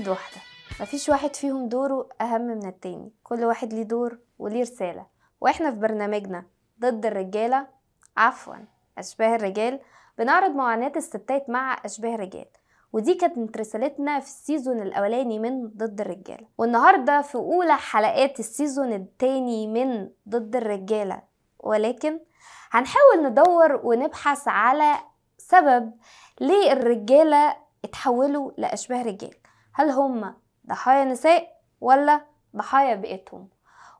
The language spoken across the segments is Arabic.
ايد واحدة مفيش واحد فيهم دوره أهم من التاني كل واحد ليه دور وليه رسالة وإحنا في برنامجنا ضد الرجالة عفوا أشباه الرجال بنعرض معاناة الستات مع أشباه الرجال ودي كانت رسالتنا في السيزون الاولاني من ضد الرجاله والنهارده في اولى حلقات السيزون التاني من ضد الرجاله ولكن هنحاول ندور ونبحث على سبب ليه الرجاله اتحولوا لاشباه رجال هل هم ضحايا نساء ولا ضحايا بيئتهم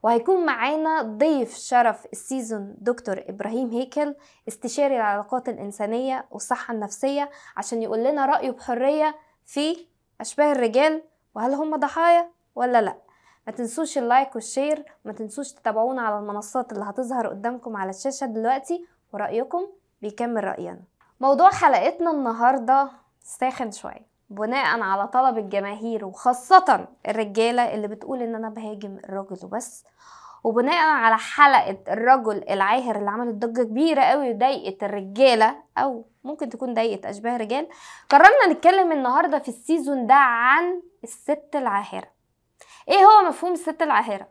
وهيكون معانا ضيف شرف السيزون دكتور ابراهيم هيكل استشاري العلاقات الانسانيه والصحه النفسيه عشان يقول لنا رايه بحريه في اشباه الرجال وهل هم ضحايا ولا لا ما تنسوش اللايك والشير ما تنسوش تتابعونا على المنصات اللي هتظهر قدامكم على الشاشه دلوقتي ورايكم بيكمل راينا موضوع حلقتنا النهارده ساخن شويه بناء على طلب الجماهير وخاصة الرجالة اللي بتقول ان انا بهاجم الراجل وبس وبناء على حلقة الرجل العاهر اللي عملت ضجة كبيرة قوي وضايقت الرجالة او ممكن تكون ضايقت اشباه رجال قررنا نتكلم النهاردة في السيزون ده عن الست العاهرة ايه هو مفهوم الست العاهرة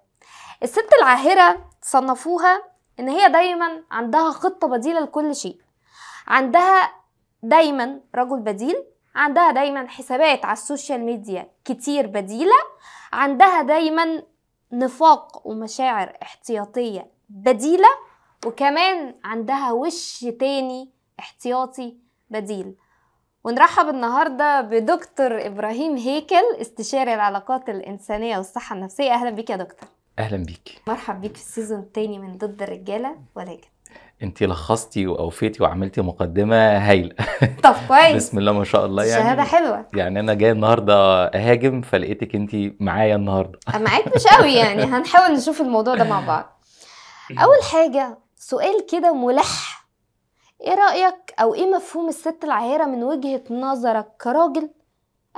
الست العاهرة صنفوها ان هي دايما عندها خطة بديلة لكل شيء عندها دايما رجل بديل عندها دايما حسابات على السوشيال ميديا كتير بديلة عندها دايما نفاق ومشاعر احتياطية بديلة وكمان عندها وش تاني احتياطي بديل ونرحب النهارده بدكتور ابراهيم هيكل استشاري العلاقات الانسانيه والصحه النفسيه اهلا بك يا دكتور اهلا بك مرحب بك في السيزون الثاني من ضد الرجاله ولكن انت لخصتي واوفيتي وعملتي مقدمه هايله طب كويس بسم الله ما شاء الله يعني شهاده حلوه يعني انا جاي النهارده اهاجم فلقيتك انت معايا النهارده أه، معاك مش قوي يعني هنحاول نشوف الموضوع ده مع بعض اول حاجه سؤال كده ملح ايه رايك او ايه مفهوم الست العاهره من وجهه نظرك كراجل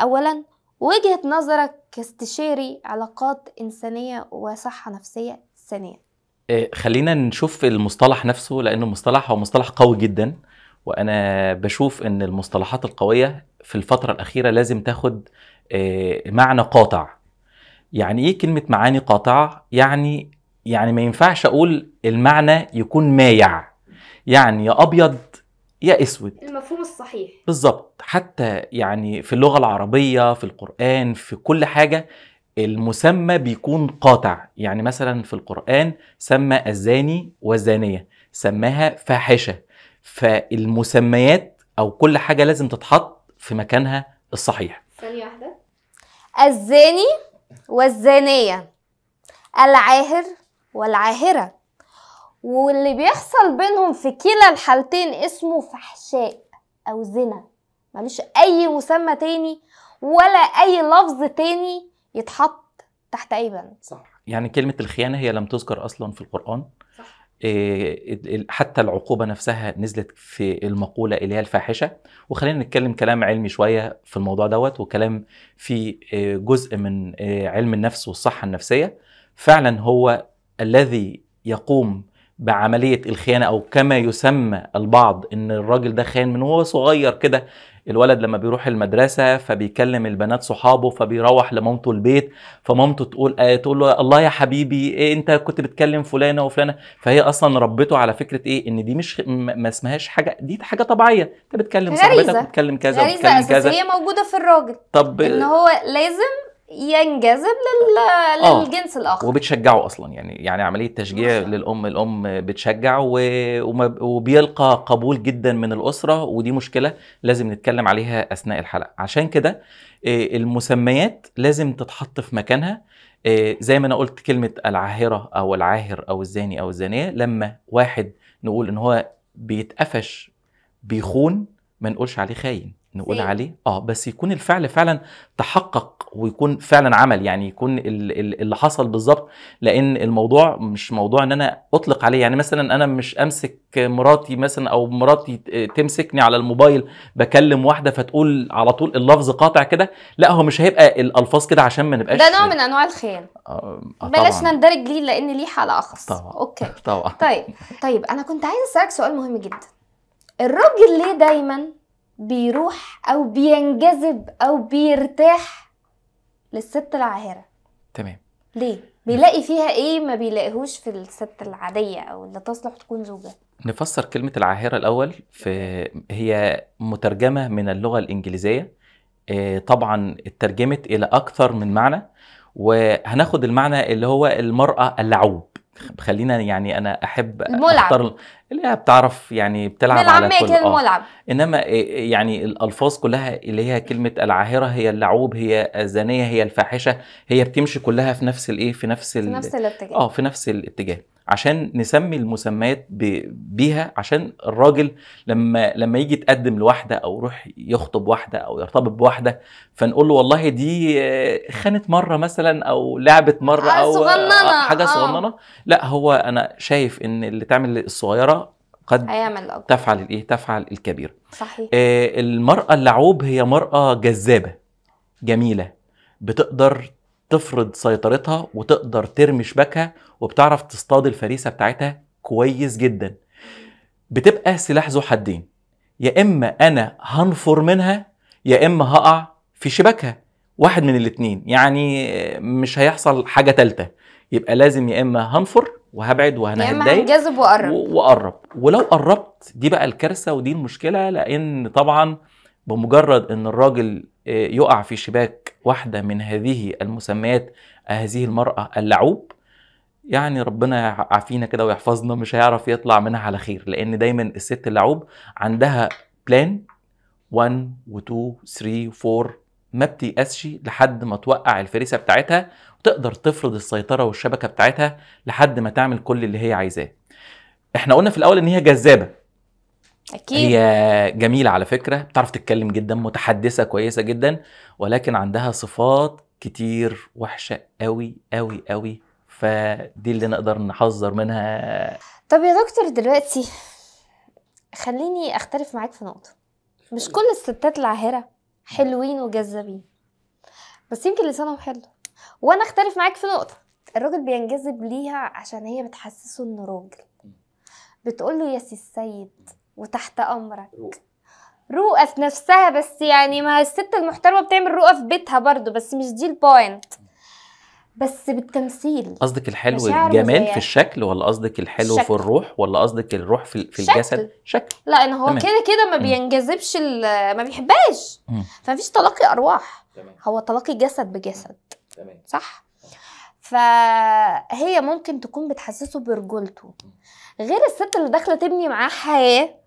اولا وجهه نظرك كاستشاري علاقات انسانيه وصحه نفسيه ثانيا خلينا نشوف المصطلح نفسه لانه مصطلح هو مصطلح قوي جدا وانا بشوف ان المصطلحات القويه في الفتره الاخيره لازم تاخد آه، معنى قاطع يعني ايه كلمه معاني قاطعه يعني يعني ما ينفعش اقول المعنى يكون مايع يعني يا ابيض يا اسود المفهوم الصحيح بالظبط حتى يعني في اللغه العربيه في القران في كل حاجه المسمى بيكون قاطع يعني مثلا في القرآن سمى الزاني والزانية سماها فاحشة فالمسميات أو كل حاجة لازم تتحط في مكانها الصحيح ثانية واحدة الزاني والزانية العاهر والعاهرة واللي بيحصل بينهم في كلا الحالتين اسمه فحشاء أو زنا ملوش أي مسمى تاني ولا أي لفظ تاني يتحط تحت اي بند صح يعني كلمه الخيانه هي لم تذكر اصلا في القران صح. آه، حتى العقوبه نفسها نزلت في المقوله اللي هي الفاحشه وخلينا نتكلم كلام علمي شويه في الموضوع دوت وكلام في آه، جزء من آه، علم النفس والصحه النفسيه فعلا هو الذي يقوم بعمليه الخيانه او كما يسمى البعض ان الراجل ده خان من وهو صغير كده الولد لما بيروح المدرسه فبيكلم البنات صحابه فبيروح لمامته البيت فمامته تقول آه تقول له الله يا حبيبي إيه انت كنت بتكلم فلانه وفلانه فهي اصلا ربته على فكره ايه ان دي مش ما اسمهاش حاجه دي حاجه طبيعيه انت بتكلم صاحبتك بتكلم كذا بتكلم كذا هي موجوده في الراجل طب ان هو لازم ينجذب لل... آه. للجنس الاخر وبتشجعه اصلا يعني يعني عمليه تشجيع مصر. للام الام بتشجع و... وبيلقى قبول جدا من الاسره ودي مشكله لازم نتكلم عليها اثناء الحلقه عشان كده آه، المسميات لازم تتحط في مكانها آه، زي ما انا قلت كلمه العاهره او العاهر او الزاني او الزانيه لما واحد نقول ان هو بيتقفش بيخون ما نقولش عليه خاين نقول زي. عليه اه بس يكون الفعل فعلا تحقق ويكون فعلا عمل يعني يكون اللي حصل بالظبط لان الموضوع مش موضوع ان انا اطلق عليه يعني مثلا انا مش امسك مراتي مثلا او مراتي تمسكني على الموبايل بكلم واحده فتقول على طول اللفظ قاطع كده لا هو مش هيبقى الالفاظ كده عشان ما نبقاش ده نوع من انواع الخيانه آه, آه، بلاش نندرج ليه لان ليه حلقه اخص طبعا اوكي طبعا طيب طيب انا كنت عايز اسالك سؤال مهم جدا الراجل ليه دايما بيروح او بينجذب او بيرتاح للست العاهره تمام ليه بيلاقي فيها ايه ما بيلاقيهوش في الست العاديه او اللي تصلح تكون زوجه نفسر كلمه العاهره الاول في هي مترجمه من اللغه الانجليزيه آه، طبعا اترجمت الى اكثر من معنى وهناخد المعنى اللي هو المراه اللعوب خلينا يعني انا احب الملعب. اختار اللي هي بتعرف يعني بتلعب على كل آه. الملعب انما يعني الالفاظ كلها اللي هي كلمه العاهره هي اللعوب هي الزانيه هي الفاحشه هي بتمشي كلها في نفس الايه في نفس في نفس الاتجاه اه في نفس الاتجاه عشان نسمي المسميات بيها عشان الراجل لما لما يجي يتقدم لواحده او يروح يخطب واحده او يرتبط بواحده فنقول له والله دي خانت مره مثلا او لعبت مره او صغننة. آه، حاجه آه. صغننه لا هو انا شايف ان اللي تعمل الصغيره قد هيعمل تفعل الايه تفعل الكبير صحيح آه المراه اللعوب هي مراه جذابه جميله بتقدر تفرض سيطرتها وتقدر ترمي شباكها وبتعرف تصطاد الفريسه بتاعتها كويس جدا بتبقى سلاح ذو حدين يا اما انا هنفر منها يا اما هقع في شباكها واحد من الاثنين يعني مش هيحصل حاجه ثالثه يبقى لازم يا اما هنفر وهبعد وهنا هتضايق يا اما هنجذب واقرب واقرب ولو قربت دي بقى الكارثه ودي المشكله لان طبعا بمجرد ان الراجل آه، يقع في شباك واحدة من هذه المسميات هذه المرأة اللعوب يعني ربنا يعافينا كده ويحفظنا مش هيعرف يطلع منها على خير لأن دايما الست اللعوب عندها بلان 1 و2 3 و4 ما بتيأسش لحد ما توقع الفريسة بتاعتها وتقدر تفرض السيطرة والشبكة بتاعتها لحد ما تعمل كل اللي هي عايزاه احنا قلنا في الأول إن هي جذابة اكيد هي جميله على فكره بتعرف تتكلم جدا متحدثه كويسه جدا ولكن عندها صفات كتير وحشه قوي قوي قوي فدي اللي نقدر نحذر منها طب يا دكتور دلوقتي خليني اختلف معاك في نقطه مش كل الستات العاهره حلوين وجذابين بس يمكن لسانهم حلو وانا اختلف معاك في نقطه الراجل بينجذب ليها عشان هي بتحسسه انه راجل بتقول له يا سي السيد وتحت امرك رؤف نفسها بس يعني ما الست المحترمه بتعمل رؤى في بيتها برضو بس مش دي البوينت بس بالتمثيل قصدك الحلو الجمال في الشكل ولا قصدك الحلو في الروح ولا قصدك الروح في, في شكل. الجسد شكل لا ان هو كده كده ما بينجذبش ما بيحبهاش فمفيش تلاقي ارواح تمام. هو تلاقي جسد بجسد تمام. صح فهي ممكن تكون بتحسسه برجولته غير الست اللي داخله تبني معاه حياه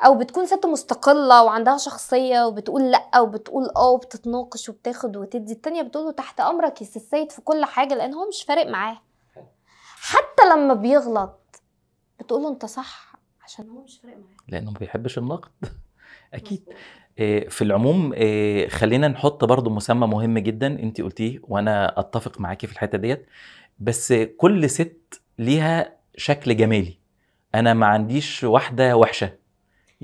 او بتكون ست مستقله وعندها شخصيه وبتقول لا وبتقول اه وبتتناقش وبتاخد وتدي التانيه بتقول له تحت امرك يا السيد في كل حاجه لان هو مش فارق معاه حتى لما بيغلط بتقول له انت صح عشان هو مش فارق معاه لانه ما بيحبش النقد اكيد آه، في العموم آه، خلينا نحط برضو مسمى مهم جدا انت قلتيه وانا اتفق معاكي في الحته ديت بس كل ست ليها شكل جمالي انا ما عنديش واحده وحشه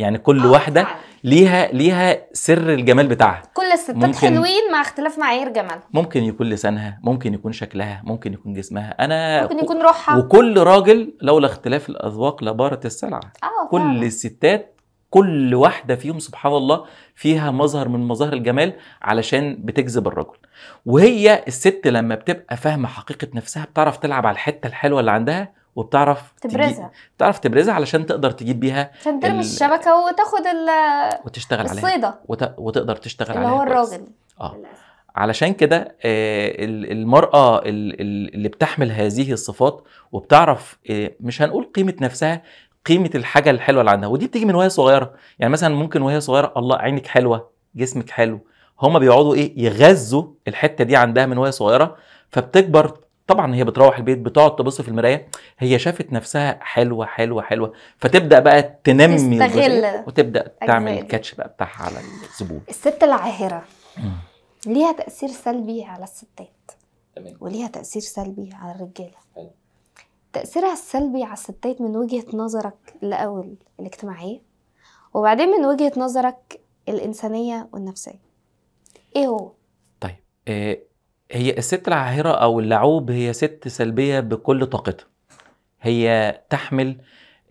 يعني كل آه واحده فعلا. ليها ليها سر الجمال بتاعها كل الستات ممكن حلوين مع اختلاف معايير جمال ممكن يكون لسانها ممكن يكون شكلها ممكن يكون جسمها انا ممكن يكون روحها وكل راجل لولا اختلاف الاذواق لبارت السلعه آه كل فعلا. الستات كل واحده فيهم سبحان الله فيها مظهر من مظاهر الجمال علشان بتجذب الرجل وهي الست لما بتبقى فاهمه حقيقه نفسها بتعرف تلعب على الحته الحلوه اللي عندها وبتعرف تبرزها بتعرف تبرزها علشان تقدر تجيب بيها عشان ترمي ال... الشبكه وتاخد ال وتشتغل عليها الصيده وت... وتقدر تشتغل اللي عليها هو الراجل اه علشان كده آه، المرأة اللي بتحمل هذه الصفات وبتعرف آه، مش هنقول قيمة نفسها قيمة الحاجة الحلوة اللي عندها ودي بتيجي من وهي صغيرة يعني مثلا ممكن وهي صغيرة الله عينك حلوة جسمك حلو هما بيقعدوا ايه يغذوا الحتة دي عندها من وهي صغيرة فبتكبر طبعا هي بتروح البيت بتقعد تبص في المرايه هي شافت نفسها حلوه حلوه حلوه فتبدا بقى تنمي تستغل وتبدا تعمل الكاتش بقى بتاعها على الزبون الست العاهره ليها تاثير سلبي على الستات تمام وليها تاثير سلبي على الرجاله تاثيرها السلبي على الستات من وجهه نظرك الاول الاجتماعيه وبعدين من وجهه نظرك الانسانيه والنفسيه ايه هو طيب إيه هي الست العاهرة أو اللعوب هي ست سلبية بكل طاقتها هي تحمل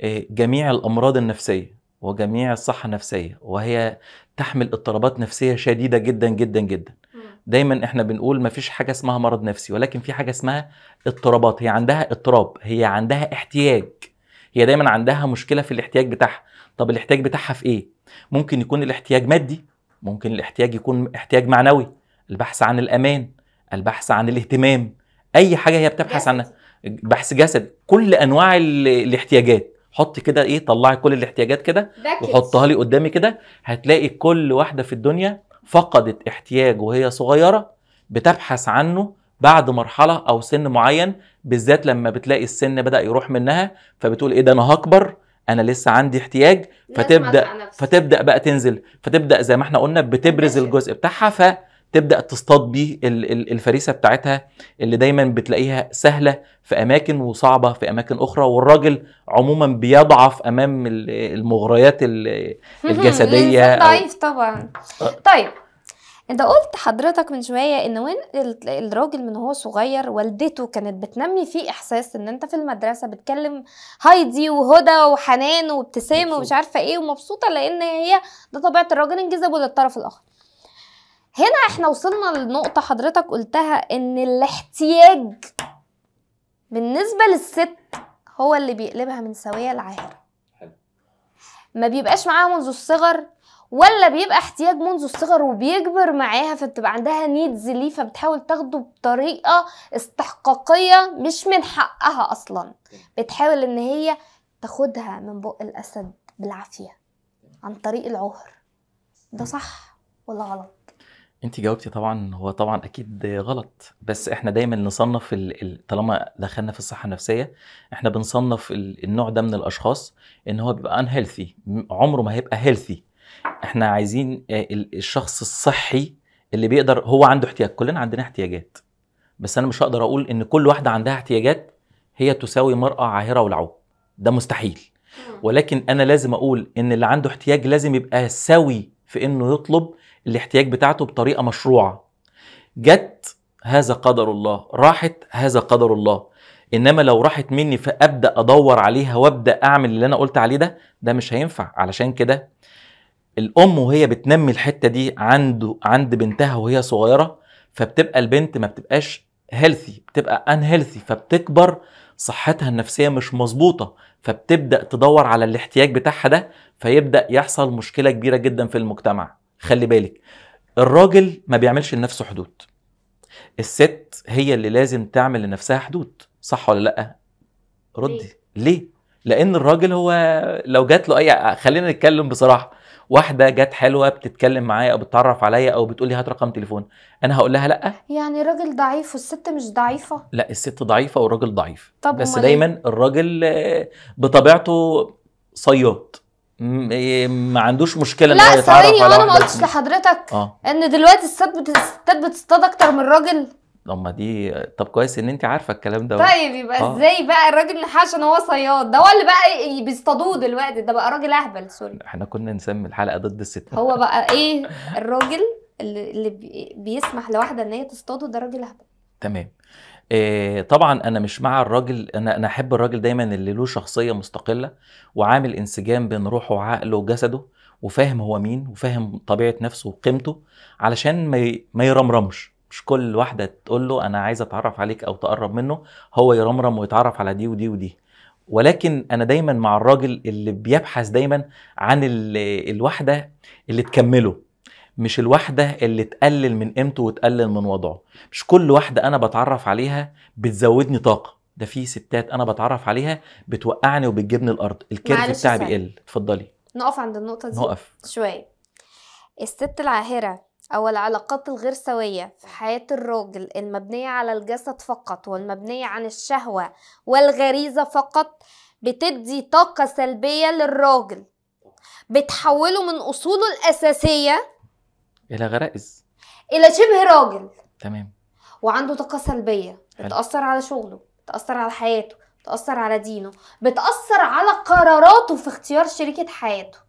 آه، جميع الأمراض النفسية وجميع الصحة النفسية وهي تحمل اضطرابات نفسية شديدة جدا جدا جدا دايما احنا بنقول مفيش حاجة اسمها مرض نفسي ولكن في حاجة اسمها اضطرابات هي عندها اضطراب هي عندها احتياج هي دايما عندها مشكلة في الاحتياج بتاعها طب الاحتياج بتاعها في ايه ممكن يكون الاحتياج مادي ممكن الاحتياج يكون احتياج معنوي البحث عن الامان البحث عن الاهتمام اي حاجه هي بتبحث عنها بحث جسد كل انواع الاحتياجات حط كده ايه طلعي كل الاحتياجات كده وحطها لي قدامي كده هتلاقي كل واحده في الدنيا فقدت احتياج وهي صغيره بتبحث عنه بعد مرحله او سن معين بالذات لما بتلاقي السن بدا يروح منها فبتقول ايه ده انا هكبر انا لسه عندي احتياج فتبدا فتبدا بقى تنزل فتبدا زي ما احنا قلنا بتبرز الجزء بتاعها ف تبدا تصطاد بيه الفريسه بتاعتها اللي دايما بتلاقيها سهله في اماكن وصعبه في اماكن اخرى والراجل عموما بيضعف امام المغريات الجسديه ضعيف طبعا طيب انت قلت حضرتك من شويه ان وين الراجل من هو صغير والدته كانت بتنمي فيه احساس ان انت في المدرسه بتكلم هايدي وهدى وحنان وابتسامه ومش عارفه ايه ومبسوطه لان هي ده طبيعه الراجل انجذب للطرف الاخر هنا احنا وصلنا لنقطة حضرتك قلتها ان الاحتياج بالنسبة للست هو اللي بيقلبها من سوية العاهرة ما بيبقاش معاها منذ الصغر ولا بيبقى احتياج منذ الصغر وبيكبر معاها فبتبقى عندها نيدز ليه فبتحاول تاخده بطريقة استحقاقية مش من حقها أصلا بتحاول إن هي تاخدها من بق الأسد بالعافية عن طريق العهر ده صح ولا غلط؟ انت جاوبتي طبعا هو طبعا اكيد غلط بس احنا دايما نصنف ال... طالما دخلنا في الصحه النفسيه احنا بنصنف ال... النوع ده من الاشخاص ان هو بيبقى ان هيلثي عمره ما هيبقى هيلثي احنا عايزين الشخص الصحي اللي بيقدر هو عنده احتياج كلنا عندنا احتياجات بس انا مش هقدر اقول ان كل واحده عندها احتياجات هي تساوي مراه عاهره ولعو ده مستحيل ولكن انا لازم اقول ان اللي عنده احتياج لازم يبقى سوي في انه يطلب الاحتياج بتاعته بطريقه مشروعه جت هذا قدر الله راحت هذا قدر الله انما لو راحت مني فابدا ادور عليها وابدا اعمل اللي انا قلت عليه ده ده مش هينفع علشان كده الام وهي بتنمي الحته دي عنده عند بنتها وهي صغيره فبتبقى البنت ما بتبقاش هيلثي بتبقى ان هيلثي فبتكبر صحتها النفسيه مش مظبوطه فبتبدا تدور على الاحتياج بتاعها ده فيبدا يحصل مشكله كبيره جدا في المجتمع خلي بالك الراجل ما بيعملش لنفسه حدود الست هي اللي لازم تعمل لنفسها حدود صح ولا لا ردي ليه لان الراجل هو لو جات له اي خلينا نتكلم بصراحه واحده جات حلوه بتتكلم معايا او بتتعرف عليا او بتقول لي هات رقم تليفون انا هقول لها لا يعني الراجل ضعيف والست مش ضعيفه لا الست ضعيفه والراجل ضعيف طب بس إيه؟ دايما الراجل بطبيعته صياد إيه، ما عندوش مشكله ان هو يتعرف على لا انا ما قلتش لحضرتك آه. ان دلوقتي الستات الستات بتصطاد اكتر من الراجل ما دي طب كويس ان انت عارفه الكلام ده طيب يبقى آه. ازاي بقى الراجل عشان هو صياد ده هو اللي بقى إيه، إيه، بيصطادوه دلوقتي ده بقى راجل اهبل سوري احنا كنا نسمي الحلقه ضد الستات هو بقى ايه الراجل اللي, اللي بيسمح لواحده ان هي تصطاده ده راجل اهبل تمام آه، طبعا انا مش مع الراجل انا انا احب الراجل دايما اللي له شخصيه مستقله وعامل انسجام بين روحه وعقله وجسده وفاهم هو مين وفاهم طبيعه نفسه وقيمته علشان ما ما يرمرمش مش كل واحده تقول له انا عايز اتعرف عليك او تقرب منه هو يرمرم ويتعرف على دي ودي ودي ولكن انا دايما مع الراجل اللي بيبحث دايما عن الواحده اللي تكمله مش الواحدة اللي تقلل من قيمته وتقلل من وضعه مش كل واحدة أنا بتعرف عليها بتزودني طاقة ده في ستات أنا بتعرف عليها بتوقعني وبتجيبني الأرض الكيرف بتاعي بيقل اتفضلي نقف عند النقطة دي نقف شوية الست العاهرة أو العلاقات الغير سوية في حياة الراجل المبنية على الجسد فقط والمبنية عن الشهوة والغريزة فقط بتدي طاقة سلبية للراجل بتحوله من أصوله الأساسية الى غرائز الى شبه راجل تمام وعنده طاقه سلبيه بتاثر على شغله بتاثر على حياته بتاثر على دينه بتاثر على قراراته في اختيار شريكه حياته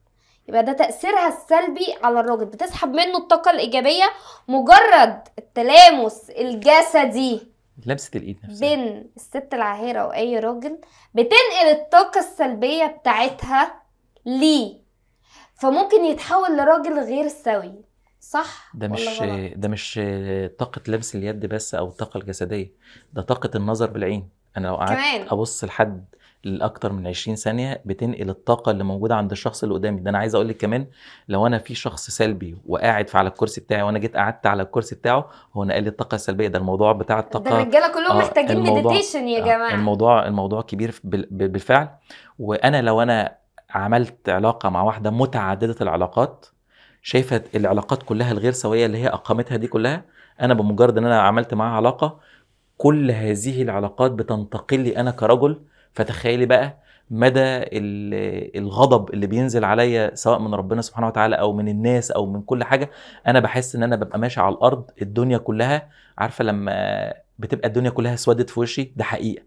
يبقى ده تاثيرها السلبي على الراجل بتسحب منه الطاقه الايجابيه مجرد التلامس الجسدي لمسه الايد نفسها بين الست العاهره واي راجل بتنقل الطاقه السلبيه بتاعتها ليه فممكن يتحول لراجل غير سوي صح ده مش ده مش طاقه لبس اليد بس او الطاقه الجسديه ده طاقه النظر بالعين انا لو قعدت ابص لحد لاكتر من 20 ثانيه بتنقل الطاقه اللي موجوده عند الشخص اللي قدامي ده انا عايز اقول لك كمان لو انا في شخص سلبي وقاعد على الكرسي بتاعي وانا جيت قعدت على الكرسي بتاعه هو نقل لي الطاقه السلبيه ده الموضوع بتاع الطاقه ده الرجاله كلهم آه محتاجين مديتيشن يا آه، جماعه آه الموضوع الموضوع كبير بالفعل وانا لو انا عملت علاقه مع واحده متعدده العلاقات شايفه العلاقات كلها الغير سويه اللي هي اقامتها دي كلها انا بمجرد ان انا عملت معاها علاقه كل هذه العلاقات بتنتقل لي انا كرجل فتخيلي بقى مدى الغضب اللي بينزل عليا سواء من ربنا سبحانه وتعالى او من الناس او من كل حاجه انا بحس ان انا ببقى ماشي على الارض الدنيا كلها عارفه لما بتبقى الدنيا كلها اسودت في وشي ده حقيقه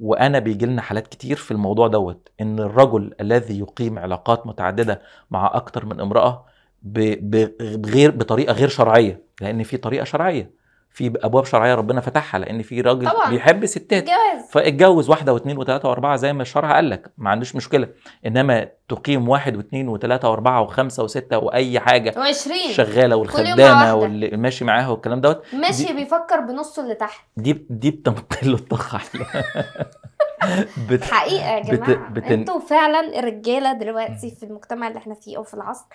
وانا بيجي لنا حالات كتير في الموضوع دوت ان الرجل الذي يقيم علاقات متعدده مع اكتر من امراه بغير بطريقه غير شرعيه لان في طريقه شرعيه في ابواب شرعيه ربنا فتحها لان في راجل طبعا. بيحب ستات جواز. فاتجوز واحده واثنين وثلاثه واربعه زي ما الشرع قال لك ما عندوش مشكله انما تقيم واحد واثنين وثلاثه واربعه وخمسه وسته واي حاجه و20 شغاله والخدامه واللي ماشي معاها والكلام دوت ماشي بيفكر بنصه اللي تحت دي دي بتنقل الطخ بت... حقيقه يا جماعه بت... بتن... انتوا فعلا الرجاله دلوقتي في المجتمع اللي احنا فيه او في العصر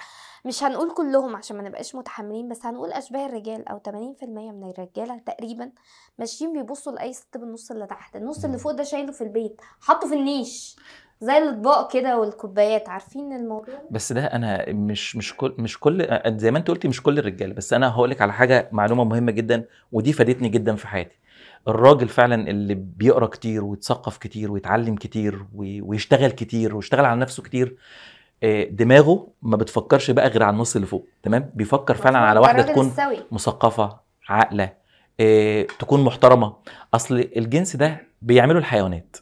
مش هنقول كلهم عشان ما نبقاش متحملين بس هنقول اشباه الرجال او 80% من الرجاله تقريبا ماشيين بيبصوا لاي ست بالنص اللي تحت النص اللي فوق ده شايله في البيت حاطه في النيش زي الاطباق كده والكوبايات عارفين الموضوع بس ده انا مش مش كل مش كل زي ما انت قلتي مش كل الرجاله بس انا هقول لك على حاجه معلومه مهمه جدا ودي فادتني جدا في حياتي الراجل فعلا اللي بيقرا كتير ويتثقف كتير ويتعلم كتير ويشتغل كتير ويشتغل على نفسه كتير آه، دماغه ما بتفكرش بقى غير على النص اللي فوق تمام بيفكر فعلا على واحده تكون السوي. مثقفه عاقله آه، تكون محترمه اصل الجنس ده بيعمله الحيوانات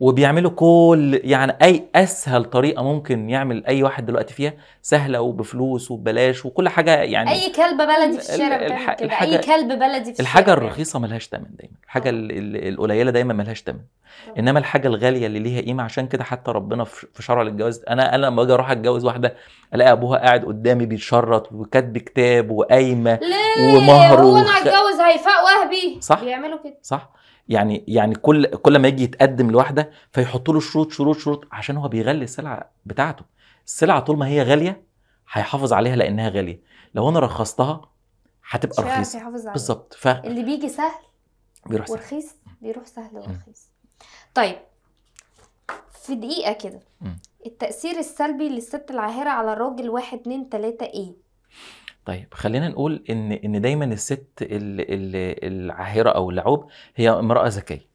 وبيعملوا كل يعني اي اسهل طريقه ممكن يعمل اي واحد دلوقتي فيها سهله وبفلوس وببلاش وكل حاجه يعني اي كلب بلدي في الشارع كده الحاجة... اي كلب بلدي في الشارع الحاجه الرخيصه ملهاش ثمن دايما الحاجه آه. القليله دايما ملهاش ثمن انما الحاجه الغاليه اللي ليها قيمه عشان كده حتى ربنا في شرع الجواز انا انا لما باجي اروح اتجوز واحده الاقي ابوها قاعد قدامي بيتشرط وكاتب كتاب وقايمه ومهر هو انا هتجوز هيفاء وهبي صح بيعملوا كده صح يعني يعني كل كل ما يجي يتقدم لواحده فيحط له شروط شروط شروط عشان هو بيغلي السلعه بتاعته السلعه طول ما هي غاليه هيحافظ عليها لانها غاليه لو انا رخصتها هتبقى رخيصه بالظبط ف... اللي بيجي سهل بيروح سهل ورخيص بيروح سهل ورخيص طيب في دقيقه كده التاثير السلبي للست العاهره على الراجل واحد اتنين تلاته ايه طيب خلينا نقول ان ان دايما الست العاهره او اللعوب هي امراه ذكيه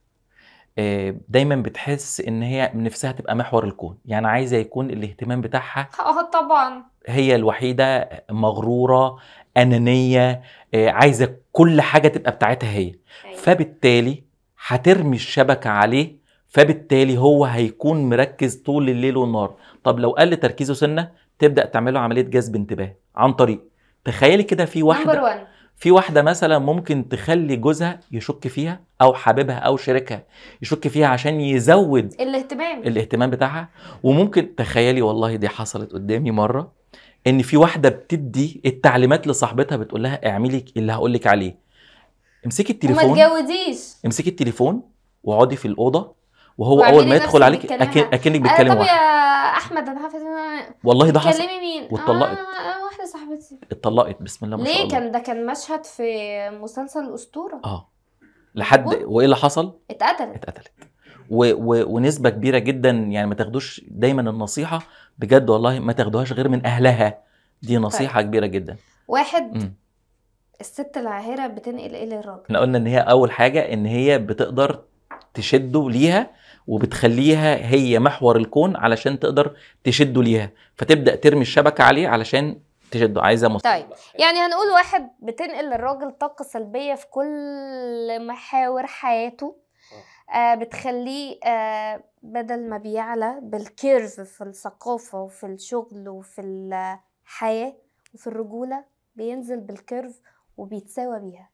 آه، دايما بتحس ان هي نفسها تبقى محور الكون يعني عايزه يكون الاهتمام بتاعها اه طبعا هي الوحيده مغروره انانيه آه، عايزه كل حاجه تبقى بتاعتها هي أيوة. فبالتالي هترمي الشبكه عليه فبالتالي هو هيكون مركز طول الليل والنهار طب لو قل تركيزه سنه تبدا تعمله عمليه جذب انتباه عن طريق تخيلي كده في واحده في واحده مثلا ممكن تخلي جوزها يشك فيها او حبيبها او شريكها يشك فيها عشان يزود الاهتمام الاهتمام بتاعها وممكن تخيلي والله دي حصلت قدامي مره ان في واحده بتدي التعليمات لصاحبتها بتقول لها اعملي اللي هقول لك عليه امسكي التليفون وما تجوديش امسكي التليفون واقعدي في الاوضه وهو اول ما يدخل عليك اكنك آه، بتكلم واحد يا احمد انا حافظ والله ده حصل واتطلقت آه آه واحده صاحبتي اتطلقت بسم الله ما شاء الله ليه كان ده كان مشهد في مسلسل الاسطوره اه لحد وايه اللي حصل اتقتلت اتقتلت و... و... ونسبه كبيره جدا يعني ما تاخدوش دايما النصيحه بجد والله ما تاخدوهاش غير من اهلها دي طيب. نصيحه طيب. كبيره جدا واحد م. الست العاهره بتنقل ايه للراجل احنا قلنا ان هي اول حاجه ان هي بتقدر تشده ليها وبتخليها هي محور الكون علشان تقدر تشده ليها فتبدا ترمي الشبكه عليه علشان تشده عايزه مستقبل طيب يعني هنقول واحد بتنقل للراجل طاقه سلبيه في كل محاور حياته آه. آه بتخليه آه بدل ما بيعلى بالكيرف في الثقافة وفي الشغل وفي الحياة وفي الرجولة بينزل بالكيرف وبيتساوى بيها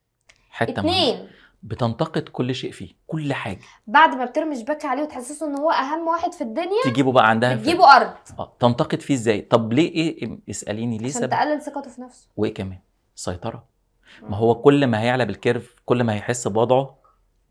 حتة اتنين بتنتقد كل شيء فيه كل حاجه بعد ما بترمش باك عليه وتحسسه ان هو اهم واحد في الدنيا تجيبه بقى عندها تجيبه ارض اه تنتقد فيه ازاي طب ليه ايه اساليني ليه عشان سبب تقلل ثقته في نفسه وايه كمان سيطره ما هو كل ما هيعلى بالكيرف كل ما هيحس بوضعه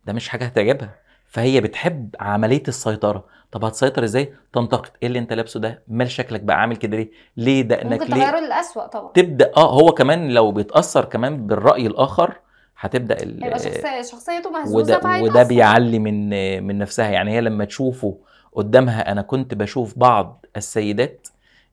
ده مش حاجه هتعجبها فهي بتحب عمليه السيطره طب هتسيطر ازاي تنتقد ايه اللي انت لابسه ده مال شكلك بقى عامل كده ليه ليه ده ليه ممكن تغيره للاسوء طبعا تبدا اه هو كمان لو بيتاثر كمان بالراي الاخر هتبدا هيبقى شخصيته مهزوزه وده, وده بيعلي من من نفسها يعني هي لما تشوفه قدامها انا كنت بشوف بعض السيدات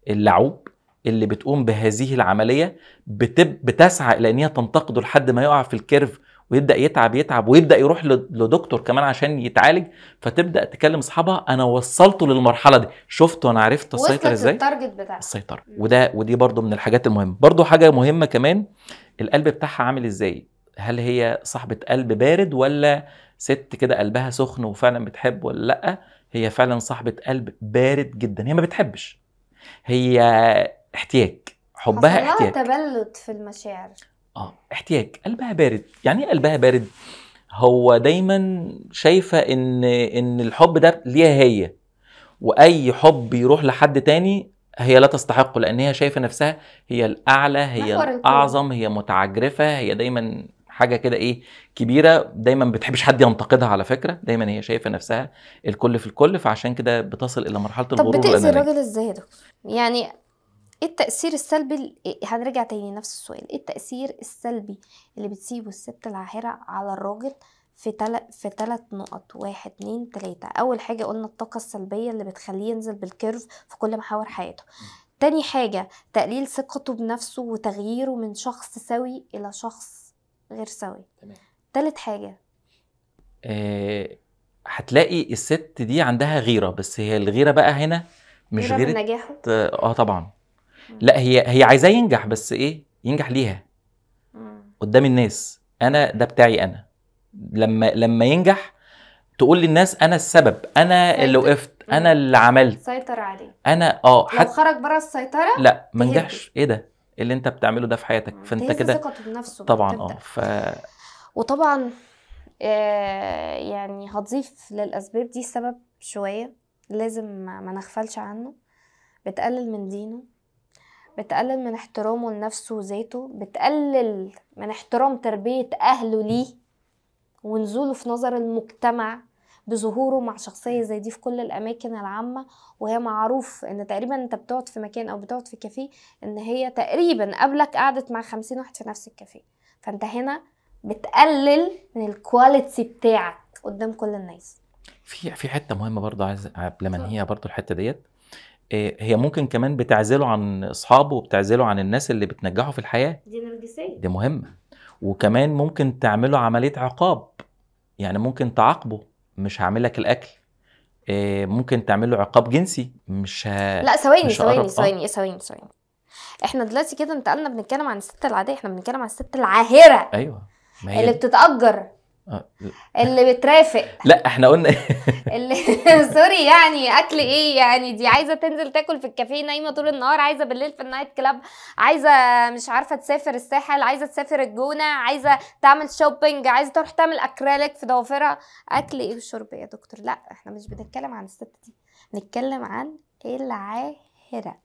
اللعوب اللي بتقوم بهذه العمليه بتب بتسعى الى ان هي تنتقده لحد ما يقع في الكيرف ويبدا يتعب يتعب ويبدا يروح لدكتور كمان عشان يتعالج فتبدا تكلم اصحابها انا وصلته للمرحله دي شفته انا عرفت اسيطر ازاي التارجت السيطره وده ودي برده من الحاجات المهمه برده حاجه مهمه كمان القلب بتاعها عامل ازاي هل هي صاحبة قلب بارد ولا ست كده قلبها سخن وفعلا بتحب ولا لأ هي فعلا صاحبة قلب بارد جدا هي ما بتحبش هي احتياج حبها احتياج تبلد في المشاعر اه احتياج قلبها بارد يعني ايه قلبها بارد هو دايما شايفه ان ان الحب ده ليها هي واي حب يروح لحد تاني هي لا تستحقه لان هي شايفه نفسها هي الاعلى هي الاعظم هي متعجرفه هي دايما حاجه كده ايه كبيره دايما ما بتحبش حد ينتقدها على فكره دايما هي شايفه نفسها الكل في الكل فعشان كده بتصل الى مرحله الغرور طب بتاذي الراجل ازاي ده يعني ايه التاثير السلبي إيه، هنرجع تاني نفس السؤال ايه التاثير السلبي اللي بتسيبه الست العاهره على الراجل في تل... في ثلاث نقط واحد اتنين تلاتة أول حاجة قلنا الطاقة السلبية اللي بتخليه ينزل بالكيرف في كل محاور حياته تاني حاجة تقليل ثقته بنفسه وتغييره من شخص سوي إلى شخص غير سوي تمام تالت حاجه آه هتلاقي الست دي عندها غيره بس هي الغيره بقى هنا مش غيره نجاحه آه،, اه طبعا مم. لا هي هي عايزاه ينجح بس ايه ينجح ليها مم. قدام الناس انا ده بتاعي انا لما لما ينجح تقول للناس انا السبب انا سيطر. اللي وقفت انا اللي عملت سيطر عليه انا اه حت... لو خرج بره السيطره لا ما نجحش ايه ده اللي انت بتعمله ده في حياتك فانت كده ثقته بنفسه طبعا اه ف وطبعا آه، يعني هتضيف للاسباب دي سبب شويه لازم ما نغفلش عنه بتقلل من دينه بتقلل من احترامه لنفسه وذاته بتقلل من احترام تربيه اهله ليه ونزوله في نظر المجتمع بظهوره مع شخصيه زي دي في كل الاماكن العامه وهي معروف ان تقريبا انت بتقعد في مكان او بتقعد في كافيه ان هي تقريبا قبلك قعدت مع خمسين واحد في نفس الكافيه فانت هنا بتقلل من الكواليتي بتاعك قدام كل الناس في في حته مهمه برضه عايز قبل ما انهيها برضه الحته ديت آه، هي ممكن كمان بتعزله عن اصحابه وبتعزله عن الناس اللي بتنجحه في الحياه دي نرجسيه دي مهمه وكمان ممكن تعمله عمليه عقاب يعني ممكن تعاقبه مش هعمل لك الاكل آه، ممكن تعمل له عقاب جنسي مش ه... لا ثواني ثواني آه. ثواني ثواني ثواني احنا دلوقتي كده انتقلنا بنتكلم عن الست العاديه احنا بنتكلم عن الست العاهره ايوه ما هي اللي بتتاجر آه، اللي بترافق لا احنا قلنا اللي سوري يعني اكل ايه يعني دي عايزه تنزل تاكل في الكافيه نايمه طول النهار عايزه بالليل في النايت كلاب عايزه مش عارفه تسافر الساحل عايزه تسافر الجونه عايزه تعمل شوبينج عايزه تروح تعمل اكريليك في ضوافرها اكل ايه وشرب ايه يا دكتور لا احنا مش بنتكلم عن الست دي بنتكلم عن العاهره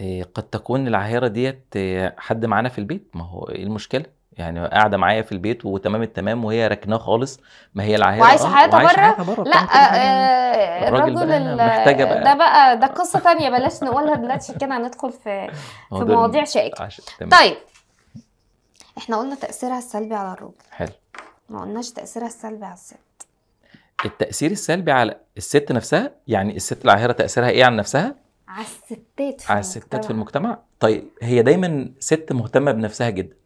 إيه، قد تكون العاهره ديت إيه، حد معانا في البيت ما هو ايه المشكله يعني قاعده معايا في البيت وتمام التمام وهي ركناه خالص ما هي العاهره وعايشه آه، حياتها بره لا, آه،, آه الراجل محتاجه بقى ده بقى ده قصه ثانيه بلاش نقولها دلوقتي عشان كده هندخل في في مواضيع شائكه طيب احنا قلنا تاثيرها السلبي على الراجل حلو ما قلناش تاثيرها السلبي على الست التاثير السلبي على الست نفسها يعني الست العاهره تاثيرها ايه على نفسها على الستات في على الستات في المجتمع طيب هي دايما ست مهتمه بنفسها جدا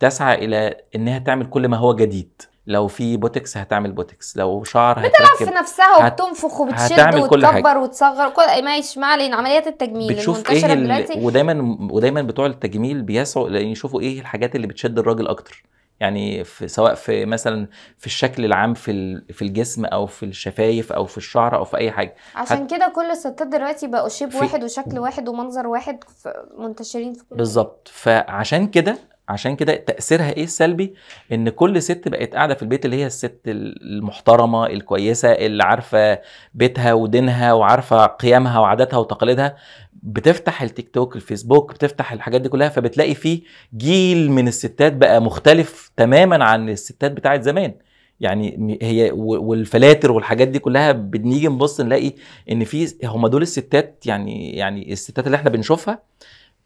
تسعى الى انها تعمل كل ما هو جديد لو في بوتكس هتعمل بوتكس لو شعر بتلعب في نفسها وبتنفخ وبتشد وتكبر وتصغر كل ماشي ما علينا عمليات التجميل بتشوف ايه ال... ودايما ودايما بتوع التجميل بيسعوا لان يشوفوا ايه الحاجات اللي بتشد الراجل اكتر يعني في سواء في مثلا في الشكل العام في في الجسم او في الشفايف او في الشعر او في اي حاجه عشان هت... كده كل الستات دلوقتي بقوا شيب واحد وشكل واحد ومنظر واحد منتشرين في كل بالظبط فعشان كده عشان كده تاثيرها ايه السلبي ان كل ست بقت قاعده في البيت اللي هي الست المحترمه الكويسه اللي عارفه بيتها ودينها وعارفه قيمها وعاداتها وتقاليدها بتفتح التيك توك الفيسبوك بتفتح الحاجات دي كلها فبتلاقي فيه جيل من الستات بقى مختلف تماما عن الستات بتاعه زمان يعني هي والفلاتر والحاجات دي كلها بنيجي نبص نلاقي ان في هم دول الستات يعني يعني الستات اللي احنا بنشوفها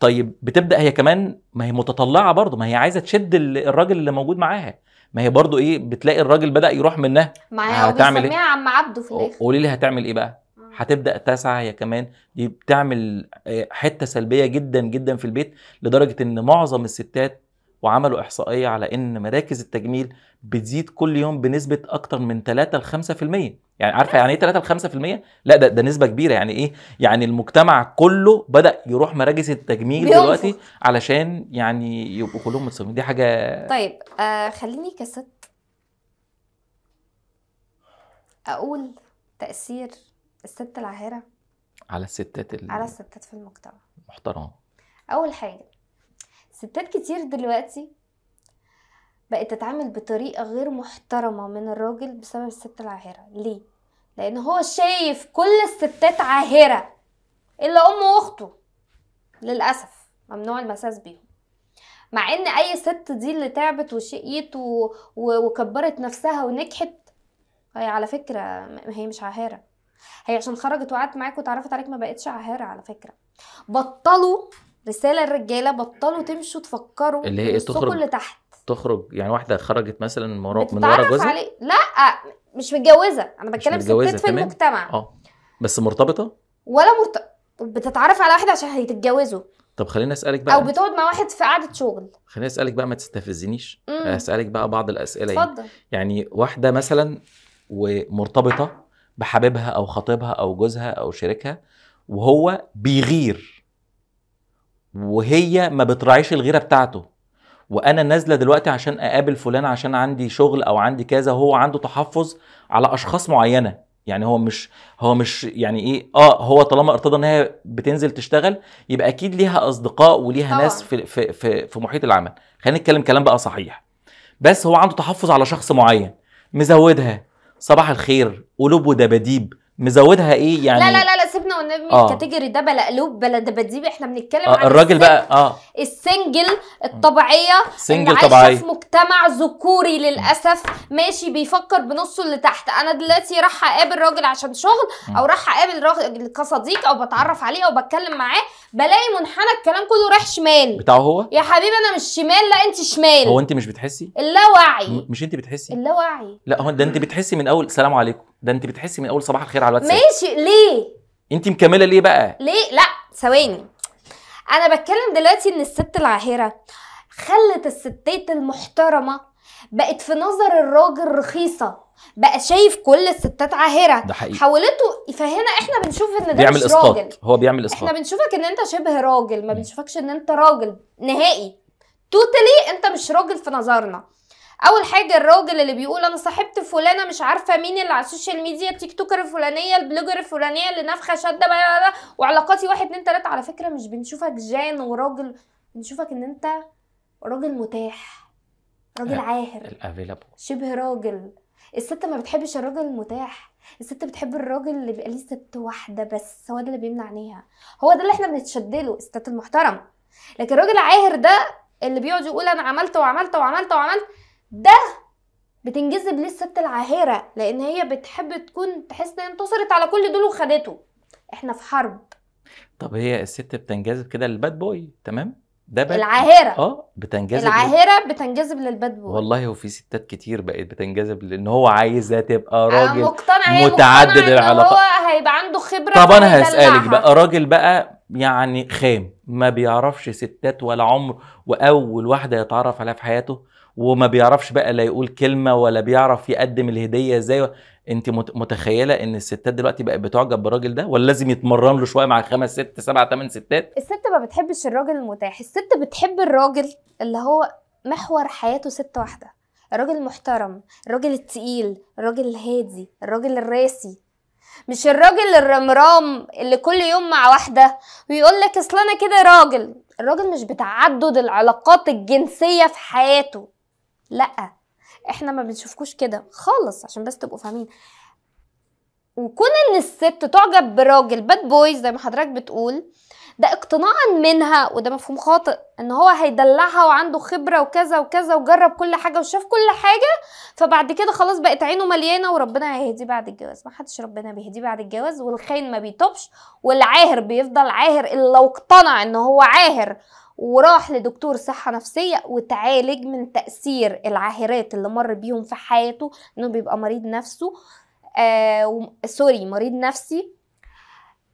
طيب بتبدا هي كمان ما هي متطلعه برضه ما هي عايزه تشد الراجل اللي موجود معاها ما هي برضه ايه بتلاقي الراجل بدا يروح منها معاها هتعمل ايه عم عبده في الاخر قولي لي هتعمل ايه بقى آه. هتبدا تسعى هي كمان دي بتعمل آه، حته سلبيه جدا جدا في البيت لدرجه ان معظم الستات وعملوا إحصائية على إن مراكز التجميل بتزيد كل يوم بنسبة أكتر من 3 ل 5% يعني عارفة يعني إيه 3 ل 5%؟ لا ده ده نسبة كبيرة يعني إيه؟ يعني المجتمع كله بدأ يروح مراكز التجميل بينفق. دلوقتي علشان يعني يبقوا كلهم متصورين دي حاجة طيب آه خليني كست أقول تأثير الست العاهرة على الستات ال... على الستات في المجتمع محترمة أول حاجة ستات كتير دلوقتي بقت تتعامل بطريقة غير محترمة من الراجل بسبب الست العاهرة ليه؟ لأن هو شايف كل الستات عاهرة إلا أمه وأخته للأسف ممنوع المساس بيهم مع ان اي ست دي اللي تعبت وشقيت و... و... وكبرت نفسها ونجحت هي على فكره هي مش عاهره هي عشان خرجت وقعدت معاك وتعرفت عليك ما بقتش عاهره على فكره بطلوا رساله للرجاله بطلوا تمشوا تفكروا اللي هي إيه، تخرج اللي تحت تخرج يعني واحده خرجت مثلا من ورا من ورا جوزها علي... لا مش متجوزه انا بتكلم ستات في المجتمع اه بس مرتبطه ولا مرتبطه بتتعرف على واحده عشان هيتجوزوا طب خليني اسالك بقى او بتقعد مع واحد في قعده شغل خليني اسالك بقى ما تستفزنيش مم. اسالك بقى بعض الاسئله يعني. اتفضل يعني واحده مثلا ومرتبطه بحبيبها او خطيبها او جوزها او شريكها وهو بيغير وهي ما بتراعيش الغيره بتاعته وانا نازله دلوقتي عشان اقابل فلان عشان عندي شغل او عندي كذا وهو عنده تحفظ على اشخاص معينه يعني هو مش هو مش يعني ايه اه هو طالما ارتضى ان هي بتنزل تشتغل يبقى اكيد ليها اصدقاء وليها طبعا. ناس في في في, في محيط العمل خلينا نتكلم كلام بقى صحيح بس هو عنده تحفظ على شخص معين مزودها صباح الخير قلوب ودباديب مزودها ايه يعني لا لا لا ونرمي آه. الكاتيجوري ده بلا قلوب بلا دباديب احنا بنتكلم آه. عن الراجل بقى اه السنجل الطبيعيه سنجل طبيعيه في مجتمع ذكوري للاسف ماشي بيفكر بنصه اللي تحت انا دلوقتي راح اقابل راجل عشان شغل او راح اقابل راجل كصديق او بتعرف عليه او بتكلم معاه بلاقي منحنى الكلام كله رايح شمال بتاعه هو يا حبيبي انا مش شمال لا انت شمال هو انت مش بتحسي اللاوعي مش انت بتحسي اللاوعي لا هو ده انت بتحسي من اول سلام عليكم ده انت بتحسي من اول صباح الخير على الواتساب ماشي ليه انت مكمله ليه بقى ليه لا ثواني انا بتكلم دلوقتي ان الست العاهره خلت الستات المحترمه بقت في نظر الراجل رخيصه بقى شايف كل الستات عاهره ده حقيقي حولته فهنا احنا بنشوف ان ده بيعمل مش إسقاط. راجل هو بيعمل اسقاط احنا بنشوفك ان انت شبه راجل ما بنشوفكش ان انت راجل نهائي توتالي totally انت مش راجل في نظرنا اول حاجه الراجل اللي بيقول انا صاحبت فلانه مش عارفه مين اللي على السوشيال ميديا التيك توكر الفلانيه البلوجر الفلانيه اللي نافخه شاده بقى وعلاقاتي واحد اتنين تلاته على فكره مش بنشوفك جان وراجل بنشوفك ان انت راجل متاح راجل عاهر شبه راجل الست ما بتحبش الراجل المتاح الست بتحب الراجل اللي بيبقى ليه ست واحده بس هو ده اللي بيمنع عينيها هو ده اللي احنا بنتشد له الستات المحترمه لكن الراجل العاهر ده اللي بيقعد يقول انا عملت وعملت وعملت وعملت ده بتنجذب للست العاهره لان هي بتحب تكون تحس ان انتصرت على كل دول وخدته احنا في حرب طب هي الست بتنجذب كده للباد بوي تمام ده بقى العاهره اه بتنجذب العاهره بتنجذب للباد بوي والله هو في ستات كتير بقت بتنجذب لان هو عايزها تبقى راجل مقتنع متعدد العلاقات هو هيبقى عنده خبره طب انا هسالك بقى راجل بقى يعني خام ما بيعرفش ستات ولا عمر واول واحده يتعرف عليها في حياته وما بيعرفش بقى لا يقول كلمه ولا بيعرف يقدم الهديه ازاي انت متخيله ان الستات دلوقتي بقت بتعجب بالراجل ده ولا لازم يتمرن له شويه مع خمس ست سبع ثمان ستات الست ما بتحبش الراجل المتاح الست بتحب الراجل اللي هو محور حياته ست واحده الراجل المحترم الراجل التقيل الراجل الهادي الراجل الراسي مش الراجل الرمرام اللي كل يوم مع واحدة ويقول لك اصل انا كده راجل الراجل مش بتعدد العلاقات الجنسية في حياته لا احنا ما بنشوفكوش كده خالص عشان بس تبقوا فاهمين وكون ان الست تعجب براجل باد بوي زي ما حضرتك بتقول ده اقتناعا منها وده مفهوم خاطئ ان هو هيدلعها وعنده خبره وكذا وكذا وجرب كل حاجه وشاف كل حاجه فبعد كده خلاص بقت عينه مليانه وربنا هيهديه بعد الجواز ما حدش ربنا بيهديه بعد الجواز والخاين ما بيتوبش والعاهر بيفضل عاهر الا لو اقتنع ان هو عاهر وراح لدكتور صحة نفسية وتعالج من تأثير العاهرات اللي مر بيهم في حياته انه بيبقى مريض نفسه آه سوري مريض نفسي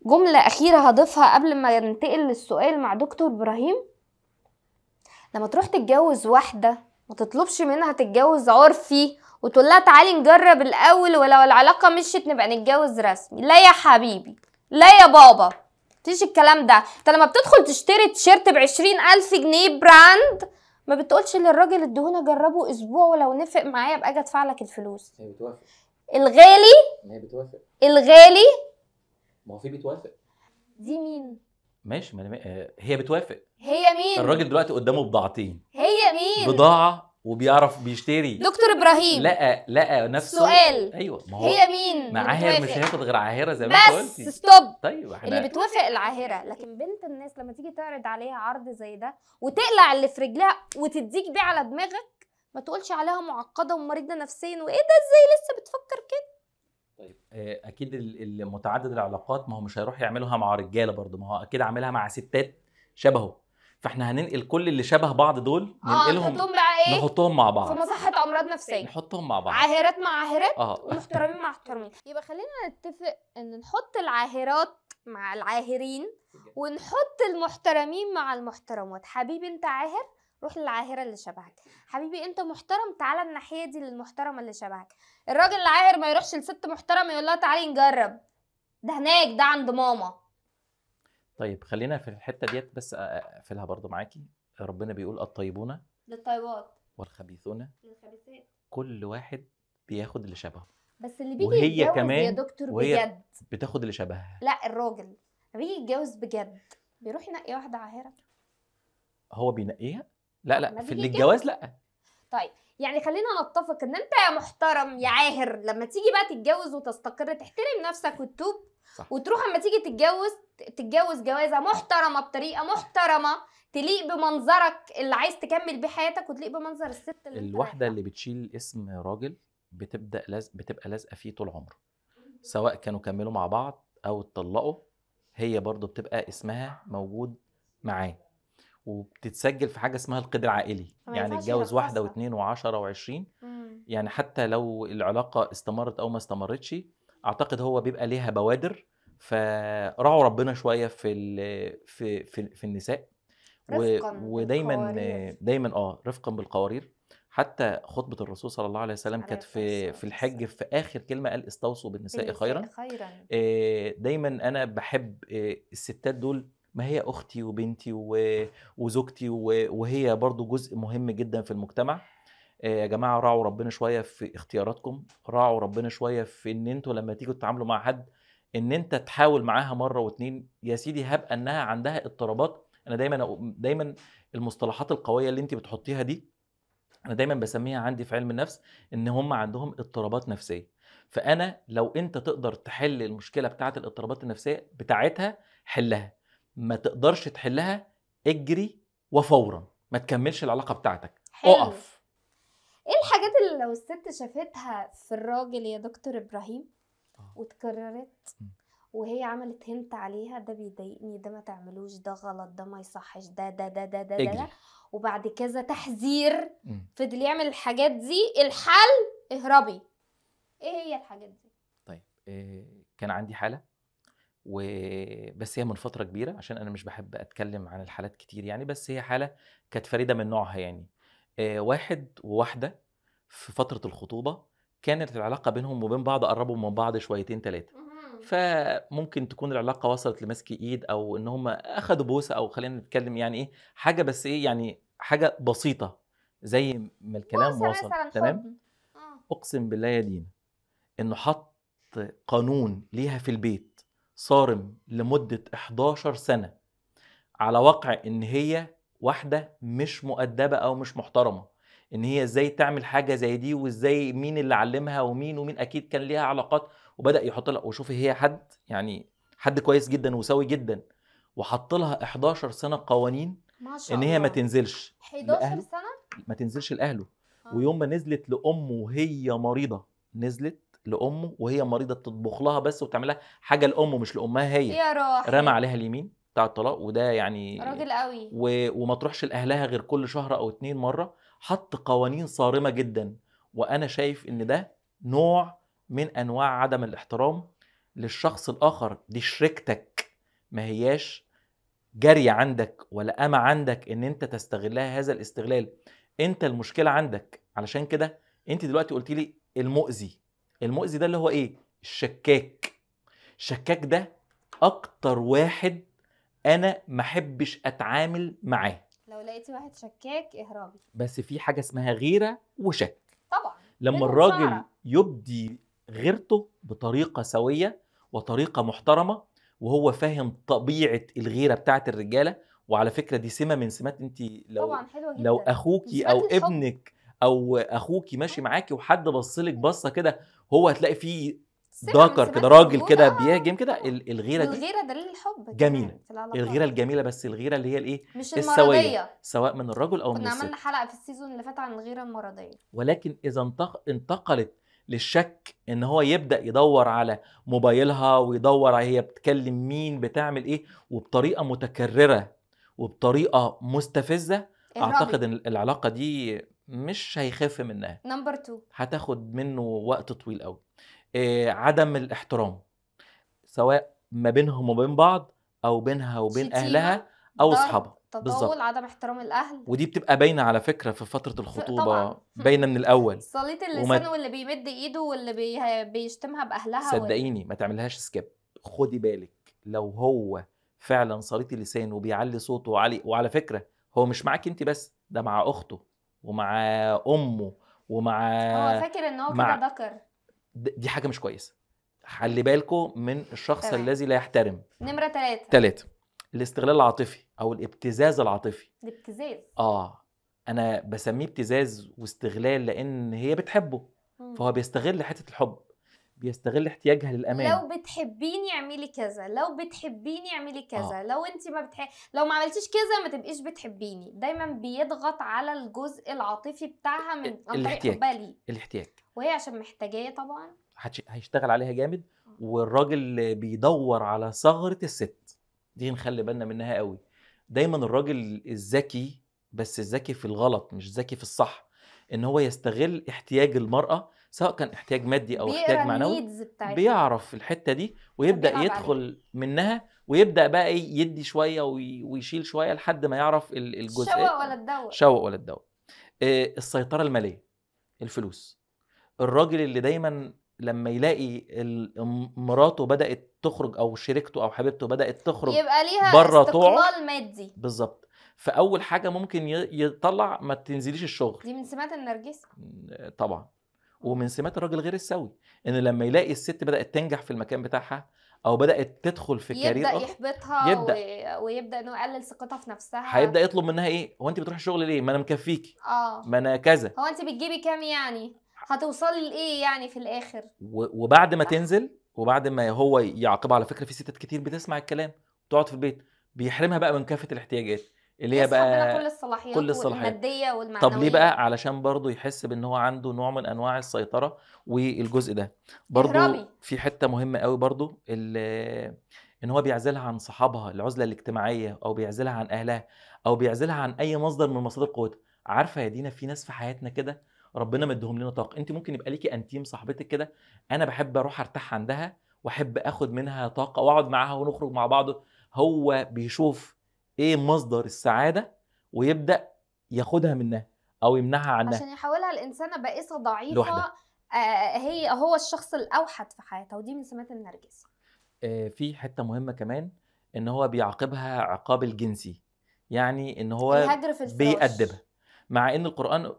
جملة أخيرة هضيفها قبل ما ننتقل للسؤال مع دكتور إبراهيم لما تروح تتجوز واحدة ما تطلبش منها تتجوز عرفي وتقول لها تعالي نجرب الأول ولو العلاقة مشيت نبقى نتجوز رسمي لا يا حبيبي لا يا بابا مفيش الكلام ده انت لما بتدخل تشتري تيشيرت ب 20000 جنيه براند ما بتقولش للراجل ادهونه جربه اسبوع ولو نفق معايا ابقى اجي ادفع لك الفلوس هي بتوافق الغالي هي بتوافق الغالي ما هو في بتوافق دي مين ماشي ما آه، هي بتوافق هي مين الراجل دلوقتي قدامه بضاعتين هي مين بضاعه وبيعرف بيشتري دكتور ابراهيم لقى لقى نفسه سؤال ايوه ما هو هي مين معاهر مش هياخد غير عاهره زي ما انت بس ستوب طيب احنا اللي بتوافق العاهره لكن بنت الناس لما تيجي تعرض عليها عرض زي ده وتقلع اللي في رجلها وتديك بيه على دماغك ما تقولش عليها معقده ومريضه نفسيا وايه ده ازاي لسه بتفكر كده طيب آه، اكيد المتعدد العلاقات ما هو مش هيروح يعملها مع رجاله برضه ما هو اكيد عاملها مع ستات شبهه فاحنا هننقل كل اللي شبه بعض دول آه، ننقلهم آه، بقى ايه نحطهم مع بعض في مصحه امراض نفسيه نحطهم مع بعض عاهرات مع عاهرات اه ومحترمين مع محترمين يبقى خلينا نتفق ان نحط العاهرات مع العاهرين ونحط المحترمين مع المحترمات حبيبي انت عاهر روح للعاهره اللي شبهك حبيبي انت محترم تعالى الناحيه دي للمحترمه اللي شبهك الراجل العاهر ما يروحش لست محترمه يقول لها تعالي نجرب ده هناك ده عند ماما طيب خلينا في الحته ديت بس اقفلها برضو معاكي ربنا بيقول الطيبون للطيبات والخبيثون للخبيثات كل واحد بياخد اللي شبهه بس اللي بيجي وهي كمان يا دكتور وهي بجد بتاخد اللي شبهها لا الراجل بيجي يتجوز بجد بيروح ينقي واحده عاهره هو بينقيها لا لا في الجواز لا طيب يعني خلينا نتفق ان انت يا محترم يا عاهر لما تيجي بقى تتجوز وتستقر تحترم نفسك وتتوب صح. وتروح اما تيجي تتجوز تتجوز جوازه محترمه بطريقه محترمه تليق بمنظرك اللي عايز تكمل بيه حياتك وتليق بمنظر الست اللي الواحده اللي بتشيل اسم راجل بتبدا لاز... بتبقى لازقه فيه طول عمره سواء كانوا كملوا مع بعض او اتطلقوا هي برضو بتبقى اسمها موجود معاه وبتتسجل في حاجه اسمها القيد العائلي يعني اتجوز واحده واثنين وعشرة وعشرين يعني حتى لو العلاقه استمرت او ما استمرتش اعتقد هو بيبقى ليها بوادر فراعوا ربنا شويه في في في, في النساء رفقاً ودايما بالقوارير. دايما اه رفقا بالقوارير حتى خطبه الرسول صلى الله عليه وسلم كانت في في الحج في اخر كلمه قال استوصوا بالنساء خيرا خيرا آه، دايما انا بحب آه، الستات دول ما هي اختي وبنتي وزوجتي وهي برضو جزء مهم جدا في المجتمع آه، يا جماعه راعوا ربنا شويه في اختياراتكم راعوا ربنا شويه في ان انتوا لما تيجوا تتعاملوا مع حد ان انت تحاول معاها مره واتنين يا سيدي هبقى انها عندها اضطرابات انا دايما دايما المصطلحات القويه اللي انت بتحطيها دي انا دايما بسميها عندي في علم النفس ان هم عندهم اضطرابات نفسيه فانا لو انت تقدر تحل المشكله بتاعه الاضطرابات النفسيه بتاعتها حلها ما تقدرش تحلها اجري وفورا ما تكملش العلاقه بتاعتك حلو. اقف ايه الحاجات اللي لو الست شافتها في الراجل يا دكتور ابراهيم آه. وتكررت وهي عملت هنت عليها ده بيضايقني ده ما تعملوش ده غلط ده ما يصحش ده ده ده ده ده, ده, ده. وبعد كذا تحذير فضل يعمل الحاجات دي الحل اهربي ايه هي الحاجات دي طيب إيه كان عندي حاله وبس هي من فتره كبيره عشان انا مش بحب اتكلم عن الحالات كتير يعني بس هي حاله كانت فريده من نوعها يعني إيه واحد وواحده في فتره الخطوبه كانت العلاقه بينهم وبين بعض قربوا من بعض شويتين ثلاثه فممكن تكون العلاقه وصلت لمسك ايد او ان هم اخذوا بوسه او خلينا نتكلم يعني ايه حاجه بس ايه يعني حاجه بسيطه زي ما الكلام وصل تمام آه. اقسم بالله يا دينا انه حط قانون ليها في البيت صارم لمده 11 سنه على وقع ان هي واحده مش مؤدبه او مش محترمه ان هي ازاي تعمل حاجه زي دي وازاي مين اللي علمها ومين ومين اكيد كان ليها علاقات وبدا يحط لها وشوفي هي حد يعني حد كويس جدا وسوي جدا وحط لها 11 سنه قوانين ما شاء ان هي ما تنزلش 11 سنه ما تنزلش لاهله آه. ويوم ما نزلت لامه وهي مريضه نزلت لامه وهي مريضه بتطبخ لها بس وتعمل لها حاجه لامه مش لامها هي يا راح رمى عليها اليمين بتاع الطلاق وده يعني راجل قوي و... وما تروحش لاهلها غير كل شهر او اتنين مره حط قوانين صارمه جدا وانا شايف ان ده نوع من انواع عدم الاحترام للشخص الاخر دي شركتك ما هياش جري عندك ولا أما عندك ان انت تستغلها هذا الاستغلال انت المشكله عندك علشان كده انت دلوقتي قلت لي المؤذي المؤذي ده اللي هو ايه الشكاك الشكاك ده اكتر واحد انا محبش اتعامل معاه لقيتي واحد شكاك اهربي بس في حاجه اسمها غيره وشك طبعا لما الراجل شعرة. يبدي غيرته بطريقه سويه وطريقه محترمه وهو فاهم طبيعه الغيره بتاعه الرجاله وعلى فكره دي سمه من سمات انت لو طبعا حلوة جدا. لو اخوكي او ابنك او اخوكي ماشي معاكي وحد بص لك بصه كده هو هتلاقي فيه داكر كده راجل كده بيهجم كده آه. الغيره دي الغيره دليل الحب جميله الغيره الجميله بس الغيره اللي هي الايه مش السويه سواء من الرجل او من الست عملنا حلقه في السيزون اللي فات عن الغيره المرضيه ولكن اذا انتقلت للشك ان هو يبدا يدور على موبايلها ويدور على هي بتكلم مين بتعمل ايه وبطريقه متكرره وبطريقه مستفزه الرابي. اعتقد ان العلاقه دي مش هيخاف منها نمبر 2 هتاخد منه وقت طويل قوي آه، عدم الاحترام سواء ما بينهم وبين بعض او بينها وبين اهلها او اصحابها بالظبط تطاول عدم احترام الاهل ودي بتبقى باينه على فكره في فتره الخطوبه طبعا. باينه من الاول صليت اللسان وما... واللي بيمد ايده واللي بي... بيشتمها باهلها صدقيني وال... ما تعملهاش سكيب خدي بالك لو هو فعلا صليت اللسان وبيعلي صوته وعلي وعلى فكره هو مش معاك انت بس ده مع اخته ومع امه ومع هو فاكر ان هو مع... كده ذكر دي حاجه مش كويسه خلي بالكم من الشخص طبعا. الذي لا يحترم نمره ثلاثة ثلاثة الاستغلال العاطفي او الابتزاز العاطفي الابتزاز اه انا بسميه ابتزاز واستغلال لان هي بتحبه مم. فهو بيستغل حته الحب بيستغل احتياجها للامان لو بتحبيني اعملي كذا لو بتحبيني اعملي كذا آه. لو انت ما بتح... لو ما عملتيش كذا ما تبقيش بتحبيني دايما بيضغط على الجزء العاطفي بتاعها من عن طريق حبها ليه الاحتياج وهي عشان محتاجاه طبعا هتش... هيشتغل عليها جامد آه. والراجل بيدور على ثغره الست دي نخلي بالنا منها قوي دايما الراجل الذكي بس الذكي في الغلط مش ذكي في الصح ان هو يستغل احتياج المراه سواء كان احتياج مادي او احتياج معنوي بيعرف الحته دي ويبدا يدخل عليك. منها ويبدا بقى ايه يدي شويه ويشيل شويه لحد ما يعرف الجزء شوق ولا الدواء شوق ولا الدواء آه، السيطره الماليه الفلوس الراجل اللي دايما لما يلاقي مراته بدات تخرج او شريكته او حبيبته بدات تخرج يبقى ليها بره استقلال مادي بالظبط فاول حاجه ممكن يطلع ما تنزليش الشغل دي من سمات النرجسي طبعا ومن سمات الراجل غير السوي ان لما يلاقي الست بدات تنجح في المكان بتاعها او بدات تدخل في كارير يبدا يحبطها يبدا و... ويبدا انه يقلل ثقتها في نفسها هيبدا يطلب منها ايه هو انت بتروحي الشغل ليه ما انا مكفيكي اه ما انا كذا هو انت بتجيبي كام يعني هتوصلي لايه يعني في الاخر و... وبعد ما تنزل وبعد ما هو يعاقبها على فكره في ستات كتير بتسمع الكلام تقعد في البيت بيحرمها بقى من كافه الاحتياجات اللي هي بقى كل الصلاحيات كل الصلاحيات الماديه والمعنويه طب ليه بقى علشان برضه يحس بان هو عنده نوع من انواع السيطره والجزء ده برضه في حته مهمه قوي برضه ان هو بيعزلها عن صحابها العزله الاجتماعيه او بيعزلها عن اهلها او بيعزلها عن اي مصدر من مصادر قوتها عارفه يا دينا في ناس في حياتنا كده ربنا مديهم لنا طاقه انت ممكن يبقى ليكي انتيم صاحبتك كده انا بحب اروح ارتاح عندها واحب اخد منها طاقه واقعد معاها ونخرج مع بعض هو بيشوف ايه مصدر السعاده ويبدا ياخدها منها او يمنعها عنها عشان يحولها لانسانه بائسه ضعيفه آه هي هو الشخص الاوحد في حياتها ودي من سمات النرجسي آه في حته مهمه كمان ان هو بيعاقبها عقاب الجنسي يعني ان هو الهجر في بيأدبها مع ان القران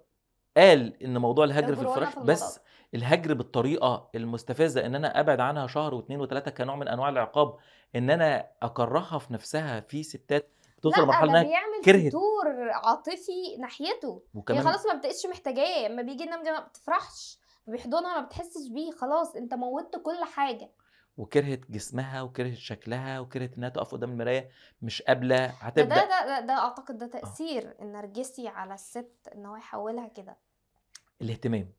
قال ان موضوع الهجر في الفراش في بس الهجر بالطريقه المستفزه ان انا ابعد عنها شهر واثنين وثلاثه كنوع من انواع العقاب ان انا اكرهها في نفسها في ستات توصل لمرحله انها كرهت دور عاطفي ناحيته يعني وكمان هي خلاص ما بتبقاش محتاجاه لما بيجي النمجه ما بتفرحش بيحضنها ما بتحسش بيه خلاص انت موتت كل حاجه وكرهت جسمها وكرهت شكلها وكرهت انها تقف قدام المرايه مش قابله هتبدا ده ده, ده, ده اعتقد ده آه. تاثير آه. النرجسي على الست ان هو يحولها كده الاهتمام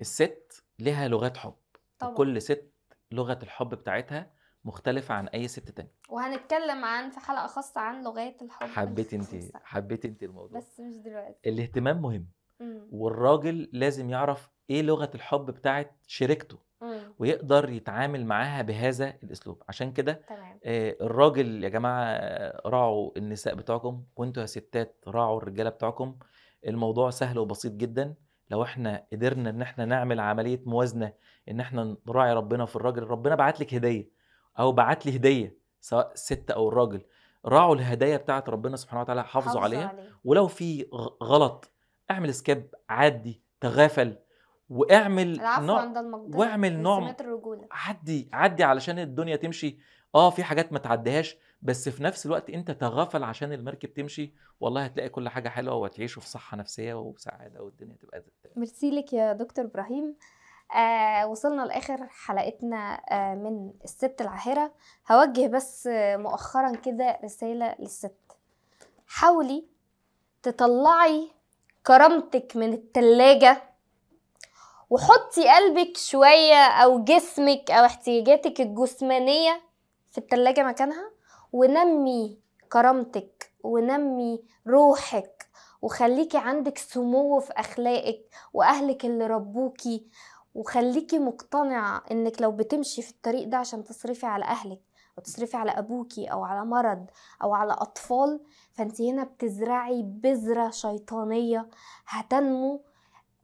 الست لها لغات حب طبعا. كل ست لغه الحب بتاعتها مختلفه عن اي ست تانية وهنتكلم عن في حلقه خاصه عن لغات الحب حبيت انت حبيت انت الموضوع بس مش دلوقتي الاهتمام مهم مم. والراجل لازم يعرف ايه لغه الحب بتاعت شريكته ويقدر يتعامل معاها بهذا الاسلوب عشان كده آه الراجل يا جماعه آه، راعوا النساء بتوعكم وانتوا يا ستات راعوا الرجاله بتوعكم الموضوع سهل وبسيط جدا لو احنا قدرنا ان احنا نعمل عمليه موازنه ان احنا نراعي ربنا في الراجل ربنا بعت لك هديه او بعت لي هديه سواء الست او الراجل راعوا الهدايا بتاعه ربنا سبحانه وتعالى حافظوا عليها علي. ولو في غلط اعمل سكاب عدي تغافل واعمل نوع واعمل نوع عدي عدي علشان الدنيا تمشي اه في حاجات ما تعديهاش بس في نفس الوقت انت تغافل عشان المركب تمشي والله هتلاقي كل حاجه حلوه وهتعيشوا في صحه نفسيه وسعاده والدنيا تبقى ميرسي لك يا دكتور ابراهيم آه وصلنا لاخر حلقتنا آه من الست العاهره هوجه بس آه مؤخرا كده رساله للست حاولي تطلعي كرامتك من التلاجه وحطي قلبك شويه او جسمك او احتياجاتك الجسمانيه في التلاجه مكانها ونمي كرامتك ونمي روحك وخليكي عندك سمو في اخلاقك واهلك اللي ربوكي وخليكي مقتنعة انك لو بتمشي في الطريق ده عشان تصرفي على اهلك او تصرفي على ابوكي او على مرض او على اطفال فانت هنا بتزرعي بذرة شيطانية هتنمو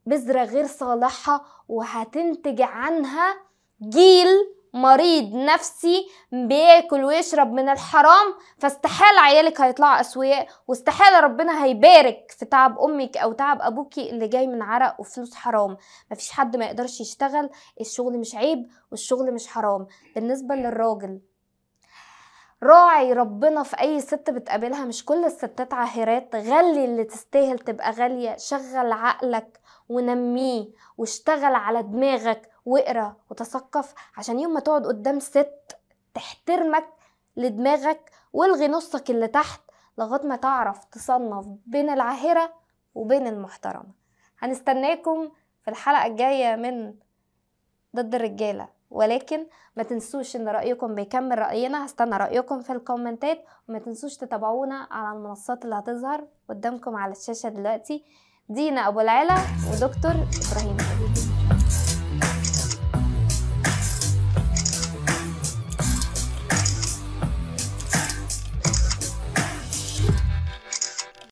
بذرة غير صالحة وهتنتج عنها جيل مريض نفسي بياكل ويشرب من الحرام فاستحاله عيالك هيطلعوا اسوياء واستحاله ربنا هيبارك في تعب امك او تعب ابوكي اللي جاي من عرق وفلوس حرام مفيش حد ما يقدرش يشتغل الشغل مش عيب والشغل مش حرام بالنسبه للراجل راعي ربنا في اي ست بتقابلها مش كل الستات عاهرات غلي اللي تستاهل تبقى غاليه شغل عقلك ونميه واشتغل على دماغك واقرا وتثقف عشان يوم ما تقعد قدام ست تحترمك لدماغك والغي نصك اللي تحت لغايه ما تعرف تصنف بين العاهره وبين المحترمه هنستناكم في الحلقه الجايه من ضد الرجاله ولكن ما تنسوش ان رايكم بيكمل راينا هستنى رايكم في الكومنتات وما تنسوش تتابعونا على المنصات اللي هتظهر قدامكم على الشاشه دلوقتي دينا ابو العلا ودكتور ابراهيم حبيبي